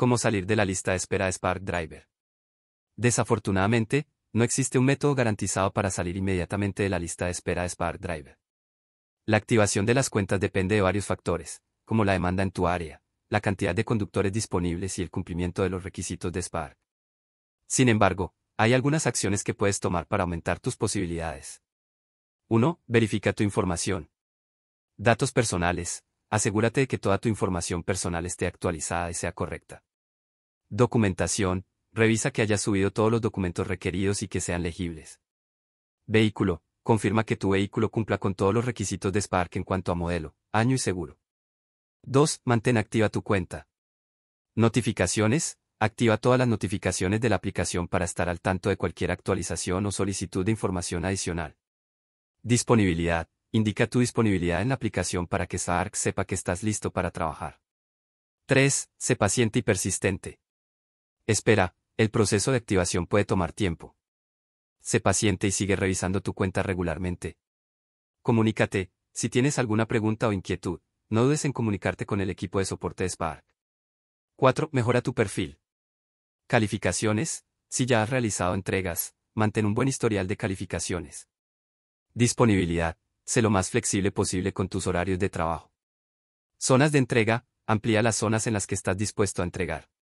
cómo salir de la lista de espera de Spark Driver. Desafortunadamente, no existe un método garantizado para salir inmediatamente de la lista de espera de Spark Driver. La activación de las cuentas depende de varios factores, como la demanda en tu área, la cantidad de conductores disponibles y el cumplimiento de los requisitos de Spark. Sin embargo, hay algunas acciones que puedes tomar para aumentar tus posibilidades. 1. Verifica tu información. Datos personales. Asegúrate de que toda tu información personal esté actualizada y sea correcta. Documentación. Revisa que hayas subido todos los documentos requeridos y que sean legibles. Vehículo. Confirma que tu vehículo cumpla con todos los requisitos de Spark en cuanto a modelo, año y seguro. 2. Mantén activa tu cuenta. Notificaciones. Activa todas las notificaciones de la aplicación para estar al tanto de cualquier actualización o solicitud de información adicional. Disponibilidad. Indica tu disponibilidad en la aplicación para que Spark sepa que estás listo para trabajar. 3. Sé paciente y persistente. Espera, el proceso de activación puede tomar tiempo. Sé paciente y sigue revisando tu cuenta regularmente. Comunícate, si tienes alguna pregunta o inquietud, no dudes en comunicarte con el equipo de soporte de Spark. 4. Mejora tu perfil. Calificaciones. Si ya has realizado entregas, mantén un buen historial de calificaciones. Disponibilidad. Sé lo más flexible posible con tus horarios de trabajo. Zonas de entrega. Amplía las zonas en las que estás dispuesto a entregar.